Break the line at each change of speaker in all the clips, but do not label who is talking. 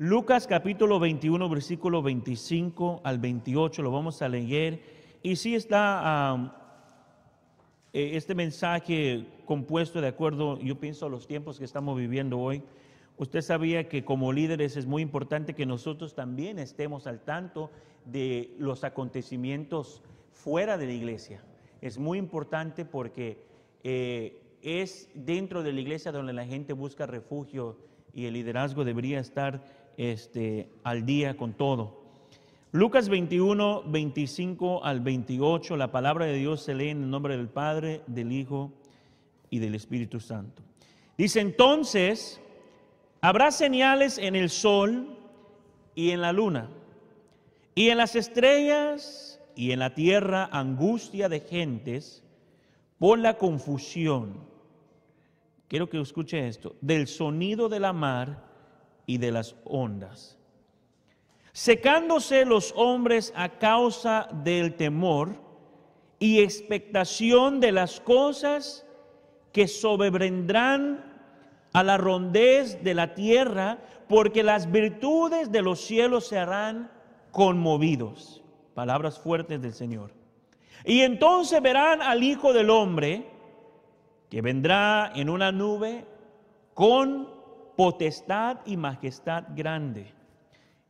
Lucas capítulo 21, versículo 25 al 28, lo vamos a leer. Y sí está e, este mensaje compuesto de acuerdo, yo pienso, a los tiempos que estamos viviendo hoy. Usted sabía que como líderes es muy importante que nosotros también estemos al tanto de los acontecimientos fuera de la iglesia. Es muy importante porque eh, es dentro de la iglesia donde la gente busca refugio y el liderazgo debería estar este, al día con todo. Lucas 21, 25 al 28, la palabra de Dios se lee en el nombre del Padre, del Hijo y del Espíritu Santo. Dice entonces, habrá señales en el sol y en la luna, y en las estrellas y en la tierra angustia de gentes por la confusión. Quiero que escuche esto, del sonido de la mar y de las ondas. Secándose los hombres a causa del temor y expectación de las cosas que sobrevendrán a la rondez de la tierra, porque las virtudes de los cielos se harán conmovidos. Palabras fuertes del Señor. Y entonces verán al Hijo del Hombre, que vendrá en una nube con potestad y majestad grande.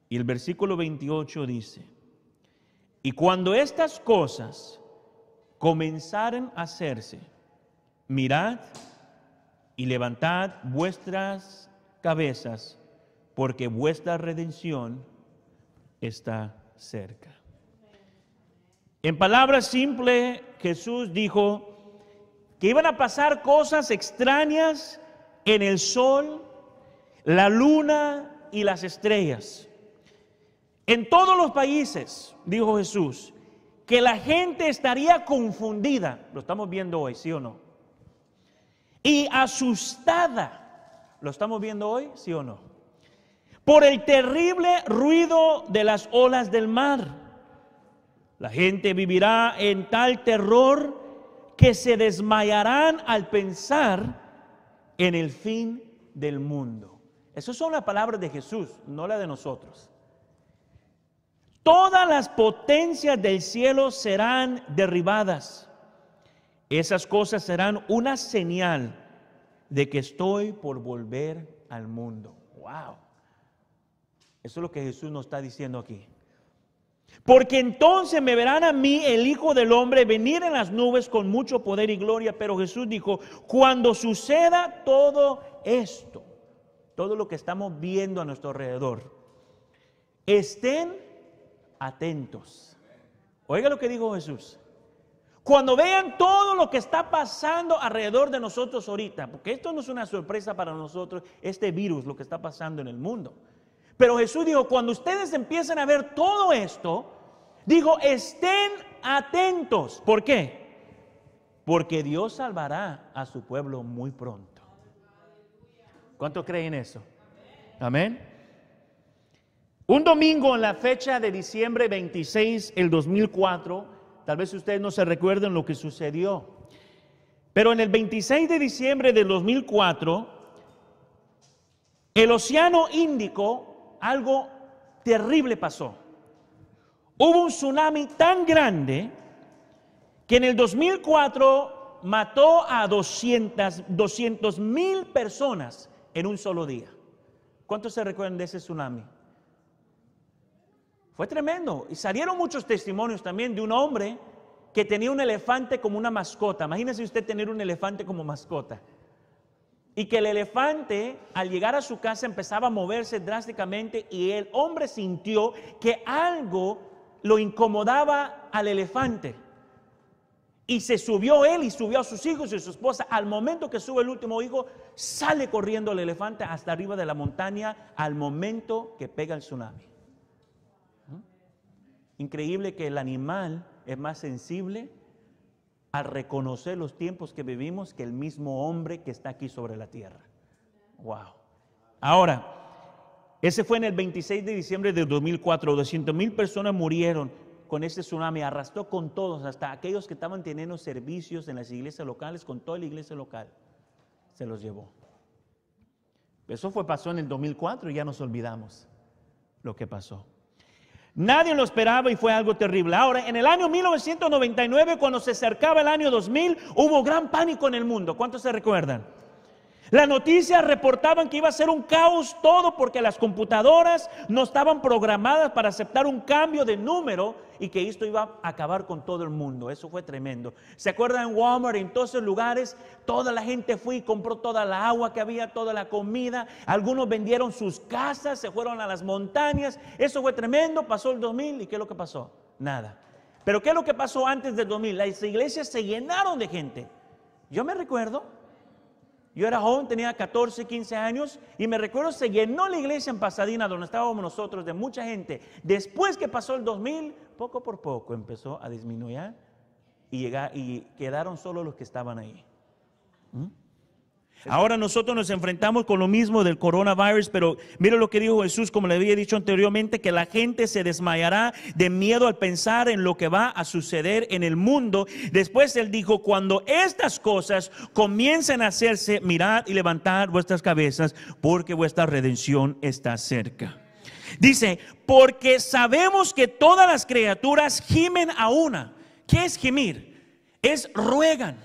Y el versículo 28 dice, y cuando estas cosas comenzaren a hacerse, mirad y levantad vuestras cabezas, porque vuestra redención está cerca. En palabras simples, Jesús dijo que iban a pasar cosas extrañas en el sol, la luna y las estrellas. En todos los países, dijo Jesús, que la gente estaría confundida, lo estamos viendo hoy, sí o no, y asustada, lo estamos viendo hoy, sí o no, por el terrible ruido de las olas del mar. La gente vivirá en tal terror que se desmayarán al pensar en el fin del mundo. Esas son las palabras de Jesús, no las de nosotros. Todas las potencias del cielo serán derribadas. Esas cosas serán una señal de que estoy por volver al mundo. Wow. Eso es lo que Jesús nos está diciendo aquí. Porque entonces me verán a mí, el Hijo del Hombre, venir en las nubes con mucho poder y gloria. Pero Jesús dijo, cuando suceda todo esto, todo lo que estamos viendo a nuestro alrededor. Estén atentos. Oiga lo que dijo Jesús. Cuando vean todo lo que está pasando alrededor de nosotros ahorita, porque esto no es una sorpresa para nosotros, este virus, lo que está pasando en el mundo. Pero Jesús dijo, cuando ustedes empiecen a ver todo esto, dijo, estén atentos. ¿Por qué? Porque Dios salvará a su pueblo muy pronto. ¿Cuántos creen eso? Amén. Un domingo en la fecha de diciembre 26, el 2004, tal vez ustedes no se recuerden lo que sucedió, pero en el 26 de diciembre del 2004, el Océano Índico, algo terrible pasó. Hubo un tsunami tan grande que en el 2004 mató a 200 mil personas en un solo día. ¿Cuántos se recuerdan de ese tsunami? Fue tremendo. Y salieron muchos testimonios también de un hombre que tenía un elefante como una mascota. Imagínese usted tener un elefante como mascota. Y que el elefante al llegar a su casa empezaba a moverse drásticamente y el hombre sintió que algo lo incomodaba al elefante. Y se subió él y subió a sus hijos y a su esposa. Al momento que sube el último hijo, sale corriendo el elefante hasta arriba de la montaña al momento que pega el tsunami. ¿Mm? Increíble que el animal es más sensible a reconocer los tiempos que vivimos que el mismo hombre que está aquí sobre la tierra. Wow. Ahora, ese fue en el 26 de diciembre de 2004. 200 mil personas murieron con este tsunami, arrastró con todos, hasta aquellos que estaban teniendo servicios en las iglesias locales, con toda la iglesia local, se los llevó. Eso fue, pasó en el 2004 y ya nos olvidamos lo que pasó. Nadie lo esperaba y fue algo terrible. Ahora, en el año 1999, cuando se acercaba el año 2000, hubo gran pánico en el mundo. ¿Cuántos se recuerdan? La noticia reportaban que iba a ser un caos todo porque las computadoras no estaban programadas para aceptar un cambio de número y que esto iba a acabar con todo el mundo. Eso fue tremendo. ¿Se acuerdan en Walmart, en todos esos lugares? Toda la gente fue y compró toda la agua que había, toda la comida. Algunos vendieron sus casas, se fueron a las montañas. Eso fue tremendo. Pasó el 2000 y ¿qué es lo que pasó? Nada. Pero ¿qué es lo que pasó antes del 2000? Las iglesias se llenaron de gente. Yo me recuerdo yo era joven, tenía 14, 15 años y me recuerdo se llenó la iglesia en Pasadena donde estábamos nosotros de mucha gente. Después que pasó el 2000, poco por poco empezó a disminuir y, y quedaron solo los que estaban ahí. ¿Mm? Ahora nosotros nos enfrentamos con lo mismo del coronavirus, pero mire lo que dijo Jesús, como le había dicho anteriormente, que la gente se desmayará de miedo al pensar en lo que va a suceder en el mundo. Después él dijo, cuando estas cosas comiencen a hacerse, mirad y levantad vuestras cabezas, porque vuestra redención está cerca. Dice, porque sabemos que todas las criaturas gimen a una. ¿Qué es gemir? Es ruegan.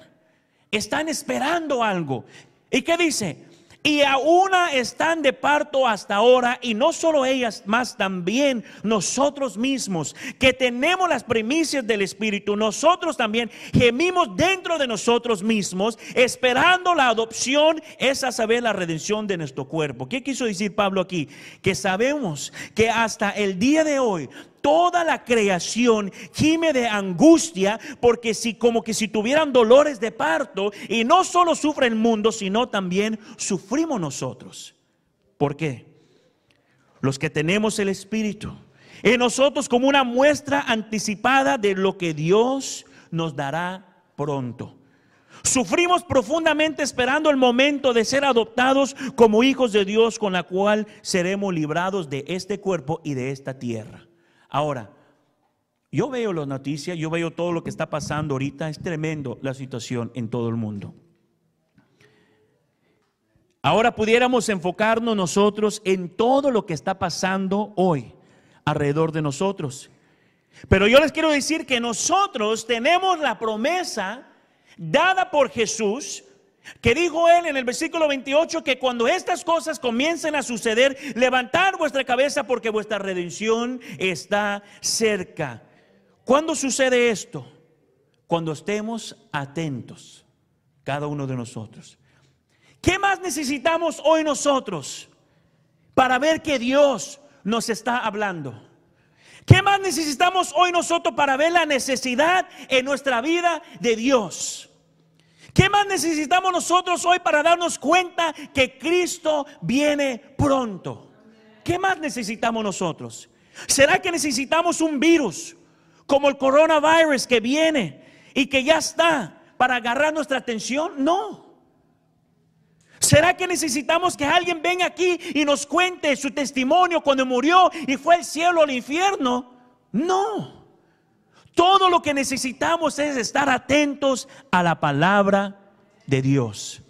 Están esperando algo ¿Y qué dice? Y a una están de parto hasta ahora, y no solo ellas, más también nosotros mismos, que tenemos las primicias del Espíritu, nosotros también gemimos dentro de nosotros mismos, esperando la adopción, es a saber la redención de nuestro cuerpo. ¿Qué quiso decir Pablo aquí? Que sabemos que hasta el día de hoy toda la creación gime de angustia porque si como que si tuvieran dolores de parto y no solo sufre el mundo, sino también sufrimos nosotros. ¿Por qué? Los que tenemos el espíritu en nosotros como una muestra anticipada de lo que Dios nos dará pronto. Sufrimos profundamente esperando el momento de ser adoptados como hijos de Dios con la cual seremos librados de este cuerpo y de esta tierra. Ahora, yo veo las noticias, yo veo todo lo que está pasando ahorita, es tremendo la situación en todo el mundo. Ahora pudiéramos enfocarnos nosotros en todo lo que está pasando hoy alrededor de nosotros. Pero yo les quiero decir que nosotros tenemos la promesa dada por Jesús que dijo él en el versículo 28 que cuando estas cosas comiencen a suceder, levantad vuestra cabeza porque vuestra redención está cerca. ¿Cuándo sucede esto? Cuando estemos atentos, cada uno de nosotros. ¿Qué más necesitamos hoy nosotros para ver que Dios nos está hablando? ¿Qué más necesitamos hoy nosotros para ver la necesidad en nuestra vida de Dios? ¿Qué más necesitamos nosotros hoy para darnos cuenta que Cristo viene pronto? ¿Qué más necesitamos nosotros? ¿Será que necesitamos un virus como el coronavirus que viene y que ya está para agarrar nuestra atención? No. ¿Será que necesitamos que alguien venga aquí y nos cuente su testimonio cuando murió y fue al cielo o al infierno? No. Todo lo que necesitamos es estar atentos a la palabra de Dios,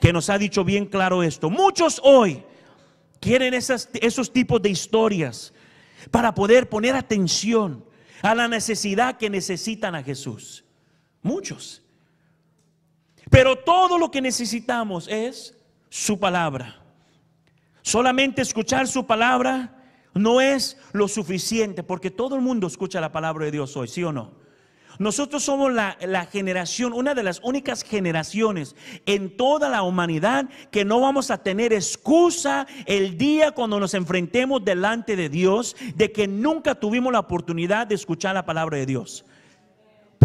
que nos ha dicho bien claro esto. Muchos hoy quieren esos tipos de historias para poder poner atención a la necesidad que necesitan a Jesús. Muchos. Pero todo lo que necesitamos es su palabra. Solamente escuchar su palabra no es lo suficiente, porque todo el mundo escucha la palabra de Dios hoy, ¿sí o no? Nosotros somos la, la, generación, una de las únicas generaciones en toda la humanidad que no vamos a tener excusa el día cuando nos enfrentemos delante de Dios de que nunca tuvimos la oportunidad de escuchar la palabra de Dios.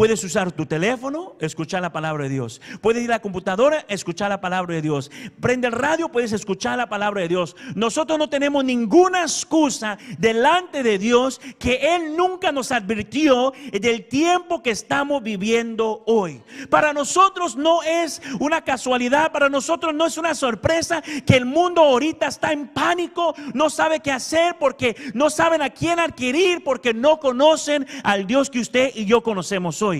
Puedes usar tu teléfono, escuchar la palabra de Dios. Puedes ir a la computadora, escuchar la palabra de Dios. Prende el radio, puedes escuchar la palabra de Dios. Nosotros no tenemos ninguna excusa delante de Dios que Él nunca nos advirtió del tiempo que estamos viviendo hoy. Para nosotros no es una casualidad, para nosotros no es una sorpresa que el mundo ahorita está en pánico, no sabe qué hacer porque no saben a quién adquirir, porque no conocen al Dios que usted y yo conocemos hoy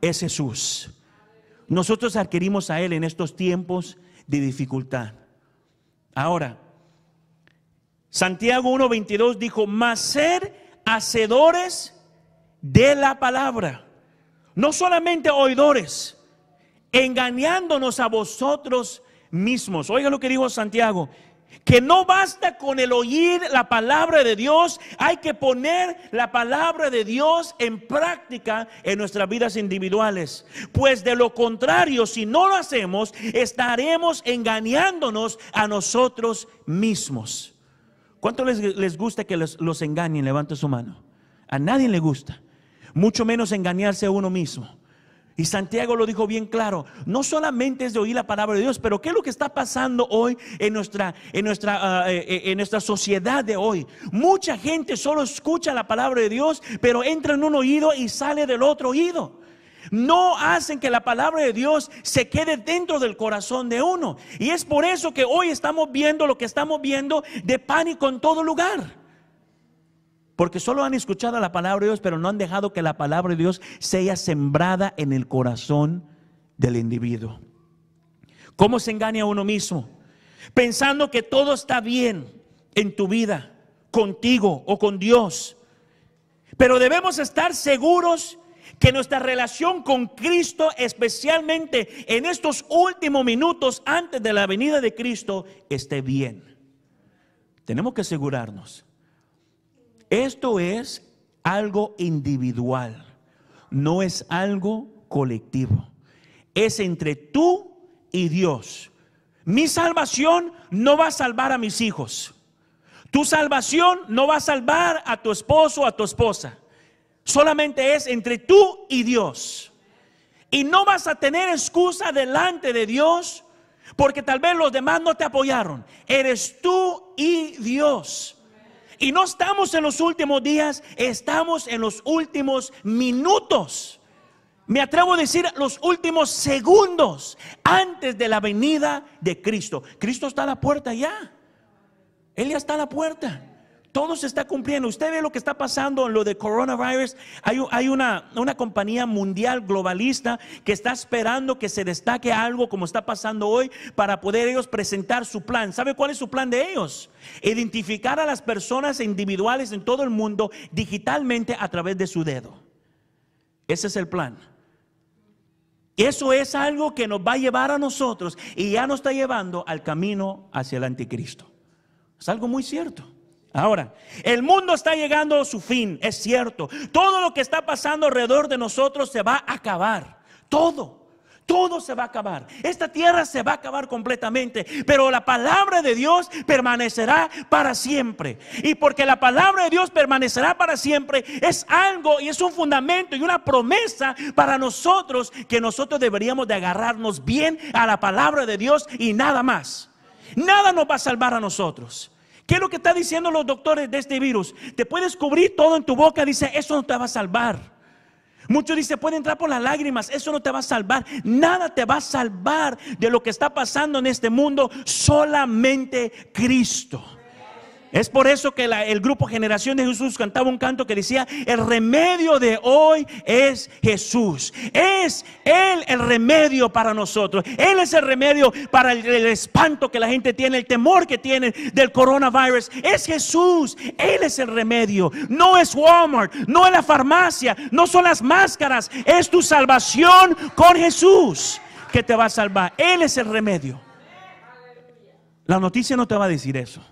es Jesús. Nosotros adquirimos a Él en estos tiempos de dificultad. Ahora, Santiago 1.22 dijo, más ser hacedores de la palabra, no solamente oidores, engañándonos a vosotros mismos. Oiga lo que dijo Santiago, que no basta con el oír la palabra de Dios, hay que poner la palabra de Dios en práctica en nuestras vidas individuales. Pues de lo contrario, si no lo hacemos, estaremos engañándonos a nosotros mismos. ¿Cuánto les, gusta que los, los engañen? levanten su mano. A nadie le gusta. Mucho menos engañarse a uno mismo. Y Santiago lo dijo bien claro, no solamente es de oír la palabra de Dios, pero ¿qué es lo que está pasando hoy en nuestra, en nuestra, ah, eh, eh, en nuestra sociedad de hoy? Mucha gente solo escucha la palabra de Dios, pero entra en un oído y sale del otro oído. No hacen que la palabra de Dios se quede dentro del corazón de uno. Y es por eso que hoy estamos viendo lo que estamos viendo de pánico en todo lugar porque solo han escuchado la palabra de Dios, pero no han dejado que la palabra de Dios sea sembrada en el corazón del individuo. ¿Cómo se engaña a uno mismo? Pensando que todo está bien en tu vida, contigo o con Dios. Pero debemos estar seguros que nuestra relación con Cristo, especialmente en estos últimos minutos antes de la venida de Cristo, esté bien. Tenemos que asegurarnos esto es algo individual, no es algo colectivo. Es entre tú y Dios. Mi salvación no va a salvar a mis hijos. Tu salvación no va a salvar a tu esposo o a tu esposa. Solamente es entre tú y Dios. Y no vas a tener excusa delante de Dios porque tal vez los demás no te apoyaron. Eres tú y Dios. Y no estamos en los últimos días, estamos en los últimos minutos. Me atrevo a decir los últimos segundos antes de la venida de Cristo. Cristo está a la puerta ya. Él ya está a la puerta. Todo se está cumpliendo. Usted ve lo que está pasando en lo de coronavirus. Hay, una, una compañía mundial globalista que está esperando que se destaque algo como está pasando hoy para poder ellos presentar su plan. ¿Sabe cuál es su plan de ellos? Identificar a las personas individuales en todo el mundo digitalmente a través de su dedo. Ese es el plan. Eso es algo que nos va a llevar a nosotros y ya nos está llevando al camino hacia el anticristo. Es algo muy cierto. Ahora, el mundo está llegando a su fin, es cierto. Todo lo que está pasando alrededor de nosotros se va a acabar. Todo. Todo se va a acabar. Esta tierra se va a acabar completamente. Pero la palabra de Dios permanecerá para siempre. Y porque la palabra de Dios permanecerá para siempre, es algo y es un fundamento y una promesa para nosotros que nosotros deberíamos de agarrarnos bien a la palabra de Dios y nada más. Nada nos va a salvar a nosotros. ¿Qué es lo que están diciendo los doctores de este virus? Te puedes cubrir todo en tu boca, dice, eso no te va a salvar. Muchos dicen, puede entrar por las lágrimas, eso no te va a salvar. Nada te va a salvar de lo que está pasando en este mundo, solamente Cristo. Es por eso que el grupo Generación de Jesús cantaba un canto que decía, el remedio de hoy es Jesús. Es Él el remedio para nosotros. Él es el remedio para el, el espanto que la gente tiene, el temor que tiene del coronavirus. Es Jesús. Él es el remedio. No es Walmart, no es la farmacia, no son las máscaras. Es tu salvación con Jesús que te va a salvar. Él es el remedio. La noticia no te va a decir eso.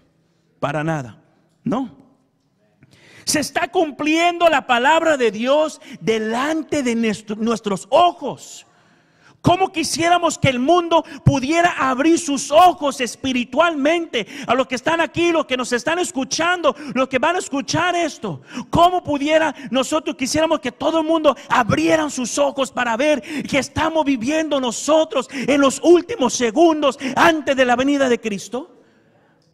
Para nada. No. Se está cumpliendo la palabra de Dios delante de nuestros ojos. ¿Cómo quisiéramos que el mundo pudiera abrir sus ojos espiritualmente a los que están aquí, los que nos están escuchando, los que van a escuchar esto? ¿Cómo pudiera nosotros quisiéramos que todo el mundo abrieran sus ojos para ver que estamos viviendo nosotros en los últimos segundos antes de la venida de Cristo?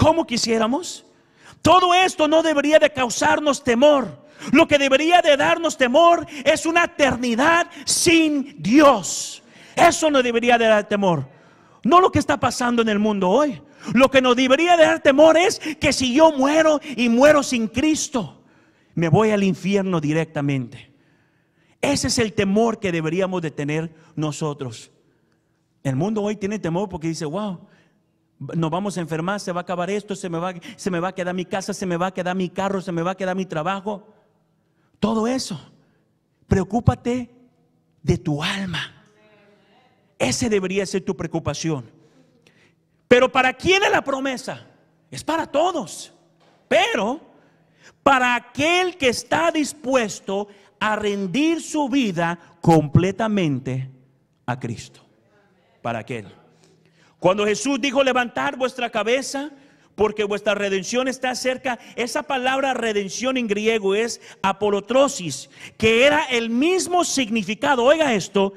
como quisiéramos. Todo esto no debería de causarnos temor. Lo que debería de darnos temor es una eternidad sin Dios. Eso no debería de dar temor. No lo que está pasando en el mundo hoy. Lo que nos debería de dar temor es que si yo muero y muero sin Cristo, me voy al infierno directamente. Ese es el temor que deberíamos de tener nosotros. El mundo hoy tiene temor porque dice, wow, nos vamos a enfermar, se va a acabar esto, se me va, se me va a quedar mi casa, se me va a quedar mi carro, se me va a quedar mi trabajo. Todo eso. Preocúpate de tu alma. Ese debería ser tu preocupación. Pero ¿para quién es la promesa? Es para todos. Pero para aquel que está dispuesto a rendir su vida completamente a Cristo. Para aquel. Cuando Jesús dijo levantar vuestra cabeza porque vuestra redención está cerca, esa palabra redención en griego es apolotrosis, que era el mismo significado, oiga esto,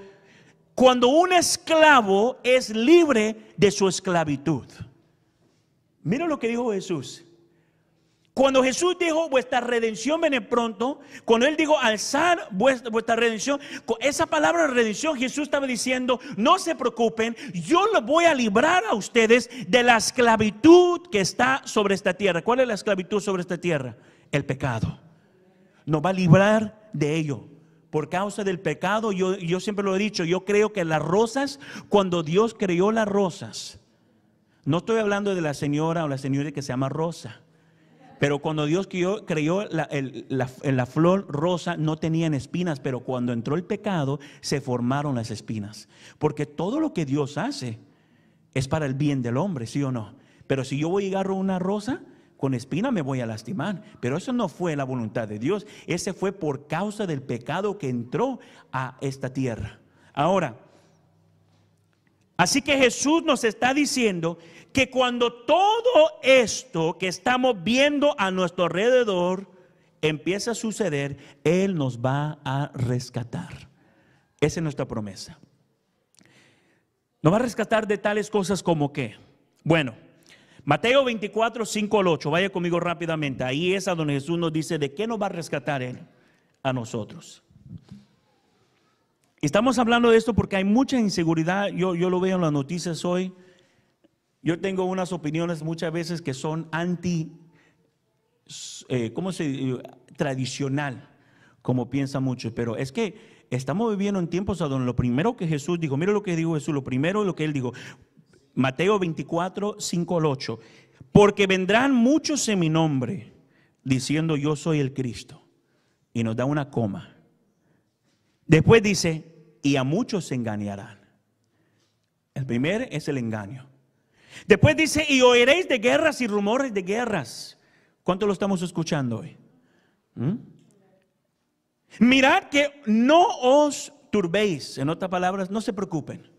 cuando un esclavo es libre de su esclavitud. Mira lo que dijo Jesús. Cuando Jesús dijo, vuestra redención viene pronto, cuando Él dijo, alzar vuestra, redención, con esa palabra de redención Jesús estaba diciendo, no se preocupen, yo lo voy a librar a ustedes de la esclavitud que está sobre esta tierra. ¿Cuál es la esclavitud sobre esta tierra? El pecado. Nos va a librar de ello. Por causa del pecado, yo, yo siempre lo he dicho, yo creo que las rosas, cuando Dios creó las rosas, no estoy hablando de la señora o la señora que se llama Rosa. Pero cuando Dios creó creyó, la, la, flor rosa no tenían espinas, pero cuando entró el pecado se formaron las espinas. Porque todo lo que Dios hace es para el bien del hombre, ¿sí o no? Pero si yo voy y agarro una rosa, con espina me voy a lastimar. Pero eso no fue la voluntad de Dios. Ese fue por causa del pecado que entró a esta tierra. Ahora, Así que Jesús nos está diciendo que cuando todo esto que estamos viendo a nuestro alrededor empieza a suceder, Él nos va a rescatar. Esa es nuestra promesa. Nos va a rescatar de tales cosas como que, bueno, Mateo 24, 5 al 8, vaya conmigo rápidamente, ahí es a donde Jesús nos dice de qué nos va a rescatar Él a nosotros. Estamos hablando de esto porque hay mucha inseguridad, yo, yo lo veo en las noticias hoy. Yo tengo unas opiniones muchas veces que son anti, eh, ¿cómo se dice? Tradicional, como piensa muchos, pero es que estamos viviendo en tiempos a donde lo primero que Jesús dijo, mira lo que dijo Jesús, lo primero lo que él dijo, Mateo 24, 5 al 8, porque vendrán muchos en mi nombre diciendo yo soy el Cristo, y nos da una coma. Después dice, y a muchos se engañarán. El primer es el engaño. Después dice, y oiréis de guerras y rumores de guerras. ¿Cuánto lo estamos escuchando hoy? ¿Mm? Mirad que no os turbéis, en otras palabras, no se preocupen,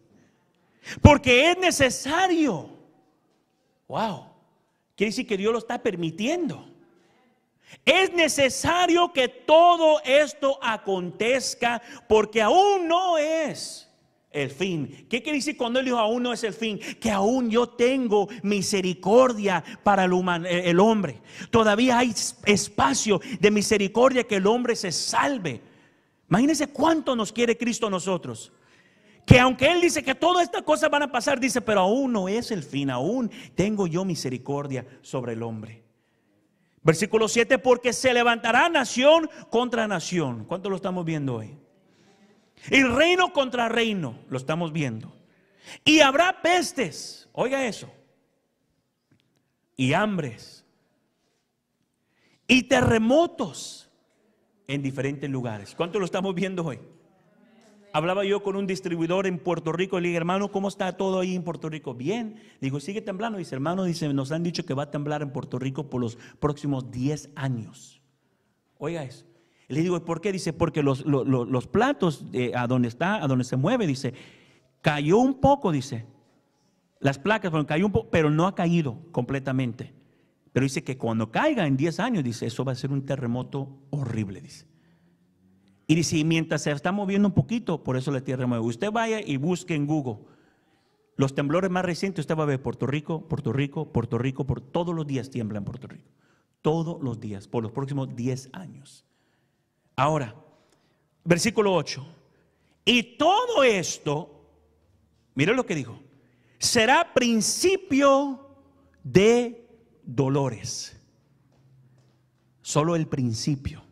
porque es necesario. Wow, quiere decir que Dios lo está permitiendo. Es necesario que todo esto acontezca porque aún no es el fin. ¿Qué quiere decir cuando él dijo aún no es el fin? Que aún yo tengo misericordia para el, eh, el, hombre. Todavía hay espacio de misericordia que el hombre se salve. Imagínense cuánto nos quiere Cristo a nosotros. Que aunque Él dice que todas estas cosas van a pasar, dice, pero aún no es el fin, aún tengo yo misericordia sobre el hombre. Versículo 7, porque se levantará nación contra nación. ¿Cuánto lo estamos viendo hoy? Y reino contra reino, lo estamos viendo. Y habrá pestes, oiga eso. Y hambres. Y terremotos en diferentes lugares. ¿Cuánto lo estamos viendo hoy? Hablaba yo con un distribuidor en Puerto Rico le dije, hermano, ¿cómo está todo ahí en Puerto Rico? Bien. Digo, sigue temblando. Dice, hermano, dice, nos han dicho que va a temblar en Puerto Rico por los próximos 10 años. Oiga eso. Le digo, ¿por qué? Dice, porque los, platos eh, a donde está, a donde se mueve, dice, cayó un poco, dice. Las placas, bueno, cayó un poco, pero no ha caído completamente. Pero dice que cuando caiga en 10 años, dice, eso va a ser un terremoto horrible, dice. Y si mientras se está moviendo un poquito, por eso la tierra mueve. Usted vaya y busque en Google los temblores más recientes, usted va a ver Puerto Rico, Puerto Rico, Puerto Rico, por todos los días tiembla en Puerto Rico. Todos los días, por los próximos 10 años. Ahora, versículo 8. Y todo esto, mire lo que dijo, será principio de dolores. Solo el principio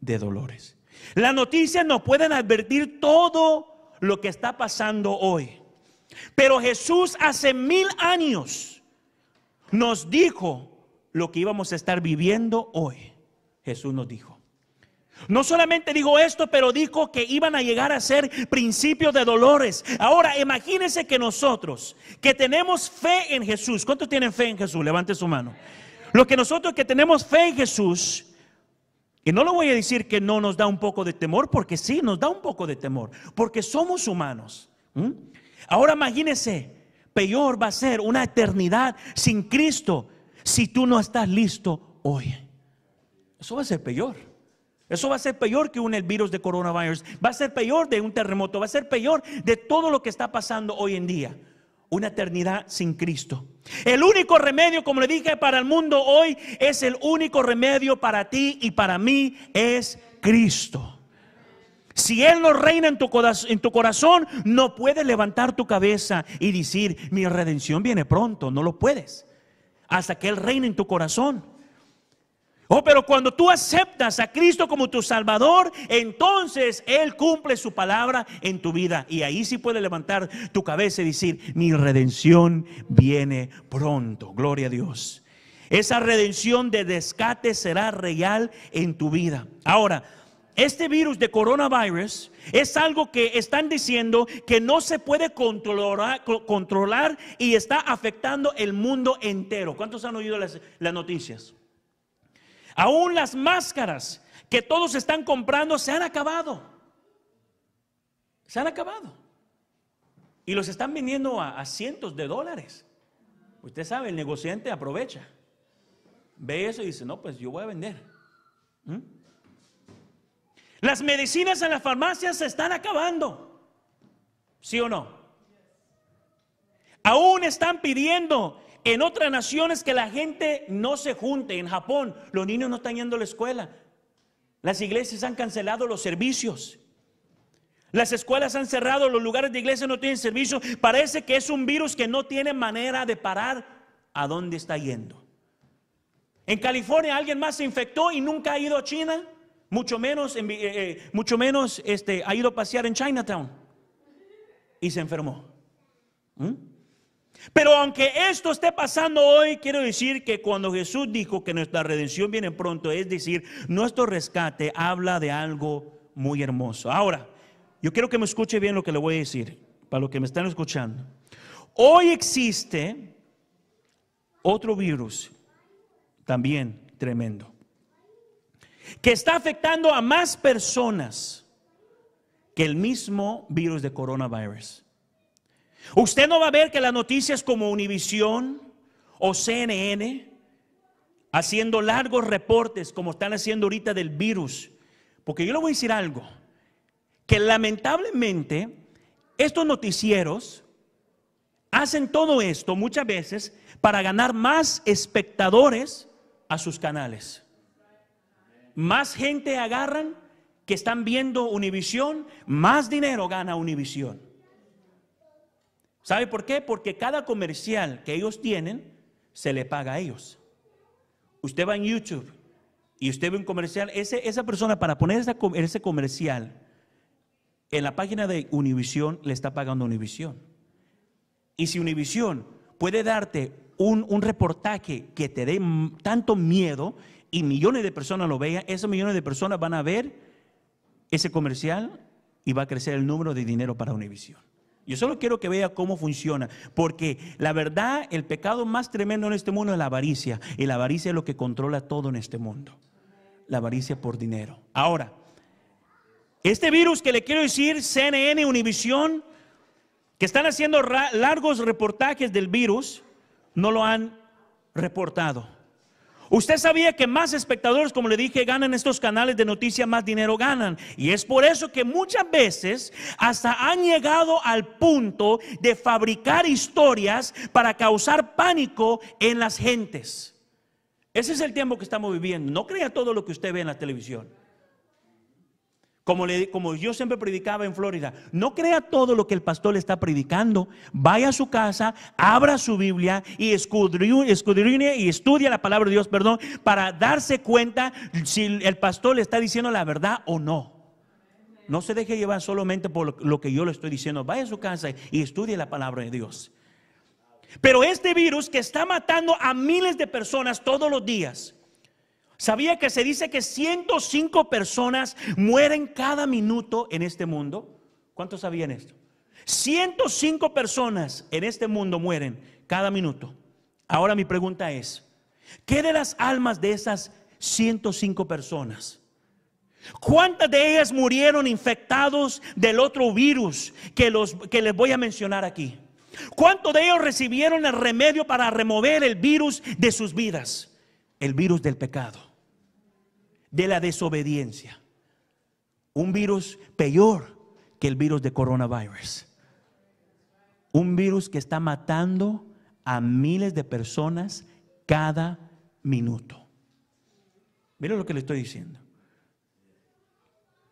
de dolores. Las noticias nos pueden advertir todo lo que está pasando hoy. Pero Jesús hace mil años nos dijo lo que íbamos a estar viviendo hoy. Jesús nos dijo. No solamente dijo esto, pero dijo que iban a llegar a ser principios de dolores. Ahora, imagínense que nosotros, que tenemos fe en Jesús, ¿cuántos tienen fe en Jesús? Levante su mano. Lo que nosotros que tenemos fe en Jesús, y no lo voy a decir que no nos da un poco de temor, porque sí, nos da un poco de temor, porque somos humanos. Ahora imagínese, peor va a ser una eternidad sin Cristo si tú no estás listo hoy. Eso va a ser peor. Eso va a ser peor que un virus de coronavirus. Va a ser peor de un terremoto. Va a ser peor de todo lo que está pasando hoy en día una eternidad sin Cristo. El único remedio, como le dije, para el mundo hoy es el único remedio para ti y para mí es Cristo. Si Él no reina en tu, en tu corazón, no puedes levantar tu cabeza y decir, mi redención viene pronto, no lo puedes. Hasta que Él reine en tu corazón. Oh, pero cuando tú aceptas a Cristo como tu Salvador, entonces Él cumple su palabra en tu vida. Y ahí sí puede levantar tu cabeza y decir, mi redención viene pronto. Gloria a Dios. Esa redención de Descate será real en tu vida. Ahora, este virus de coronavirus es algo que están diciendo que no se puede controlar, controlar y está afectando el mundo entero. ¿Cuántos han oído las, las noticias? Aún las máscaras que todos están comprando se han acabado. Se han acabado. Y los están vendiendo a, cientos de dólares. Usted sabe, el negociante aprovecha. Ve eso y dice, no, pues yo voy a vender. ¿Mm? Las medicinas en las farmacias se están acabando. ¿Sí o no? Aún están pidiendo en otras naciones que la gente no se junte. En Japón los niños no están yendo a la escuela. Las iglesias han cancelado los servicios. Las escuelas han cerrado, los lugares de iglesia no tienen servicio. Parece que es un virus que no tiene manera de parar a dónde está yendo. En California alguien más se infectó y nunca ha ido a China, mucho menos, eh, eh, mucho menos este, ha ido a pasear en Chinatown y se enfermó. ¿Mm? Pero aunque esto esté pasando hoy, quiero decir que cuando Jesús dijo que nuestra redención viene pronto, es decir, nuestro rescate habla de algo muy hermoso. Ahora, yo quiero que me escuche bien lo que le voy a decir, para los que me están escuchando. Hoy existe otro virus también tremendo, que está afectando a más personas que el mismo virus de coronavirus. Usted no va a ver que las noticias como Univisión o CNN haciendo largos reportes como están haciendo ahorita del virus. Porque yo le voy a decir algo, que lamentablemente estos noticieros hacen todo esto muchas veces para ganar más espectadores a sus canales. Más gente agarran que están viendo Univisión, más dinero gana Univisión. ¿Sabe por qué? Porque cada comercial que ellos tienen se le paga a ellos. Usted va en YouTube y usted ve un comercial, esa persona para poner ese comercial en la página de Univision le está pagando Univision. Y si Univision puede darte un, un reportaje que te dé tanto miedo y millones de personas lo vean, esos millones de personas van a ver ese comercial y va a crecer el número de dinero para Univision. Yo solo quiero que vea cómo funciona, porque la verdad, el pecado más tremendo en este mundo es la avaricia, y la avaricia es lo que controla todo en este mundo. La avaricia por dinero. Ahora, este virus que le quiero decir, CNN, Univisión, que están haciendo largos reportajes del virus, no lo han reportado. Usted sabía que más espectadores, como le dije, ganan estos canales de noticias, más dinero ganan. Y es por eso que muchas veces hasta han llegado al punto de fabricar historias para causar pánico en las gentes. Ese es el tiempo que estamos viviendo. No crea todo lo que usted ve en la televisión. Como, le, como, yo siempre predicaba en Florida, no crea todo lo que el pastor le está predicando. Vaya a su casa, abra su Biblia y escudriñe y estudie la palabra de Dios, perdón, para darse cuenta si el pastor le está diciendo la verdad o no. No se deje llevar solamente por lo que yo le estoy diciendo. Vaya a su casa y estudie la palabra de Dios. Pero este virus que está matando a miles de personas todos los días, ¿Sabía que se dice que 105 personas mueren cada minuto en este mundo? ¿Cuántos sabían esto? 105 personas en este mundo mueren cada minuto. Ahora mi pregunta es, ¿qué de las almas de esas 105 personas? ¿Cuántas de ellas murieron infectados del otro virus que, los, que les voy a mencionar aquí? ¿Cuántos de ellos recibieron el remedio para remover el virus de sus vidas? El virus del pecado de la desobediencia. Un virus peor que el virus de coronavirus. Un virus que está matando a miles de personas cada minuto. Mira lo que le estoy diciendo.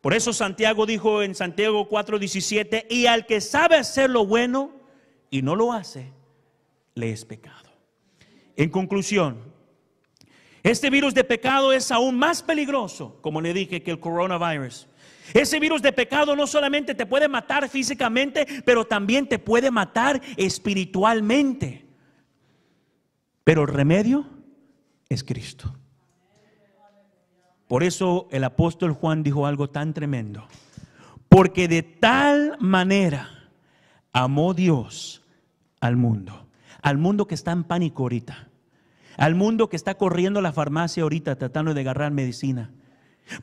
Por eso Santiago dijo en Santiago 4:17, y al que sabe hacer lo bueno y no lo hace, le es pecado. En conclusión, este virus de pecado es aún más peligroso, como le dije, que el coronavirus. Ese virus de pecado no solamente te puede matar físicamente, pero también te puede matar espiritualmente. Pero el remedio es Cristo. Por eso el apóstol Juan dijo algo tan tremendo. Porque de tal manera amó Dios al mundo. Al mundo que está en pánico ahorita al mundo que está corriendo a la farmacia ahorita tratando de agarrar medicina.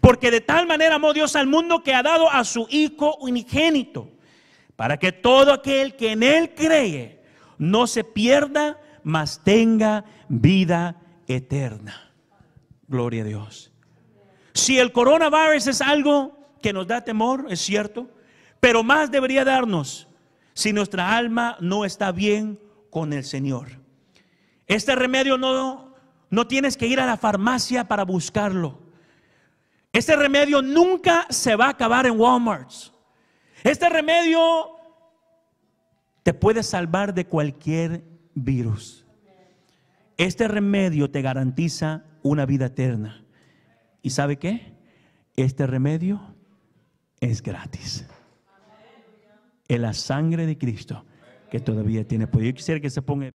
Porque de tal manera amó Dios al mundo que ha dado a su Hijo unigénito, para que todo aquel que en Él cree no se pierda, mas tenga vida eterna. Gloria a Dios. Si el coronavirus es algo que nos da temor, es cierto, pero más debería darnos si nuestra alma no está bien con el Señor. Este remedio no, no tienes que ir a la farmacia para buscarlo. Este remedio nunca se va a acabar en Walmart. Este remedio te puede salvar de cualquier virus. Este remedio te garantiza una vida eterna. ¿Y sabe qué? Este remedio es gratis. Es la sangre de Cristo que todavía tiene poder. Yo quisiera que se ponga.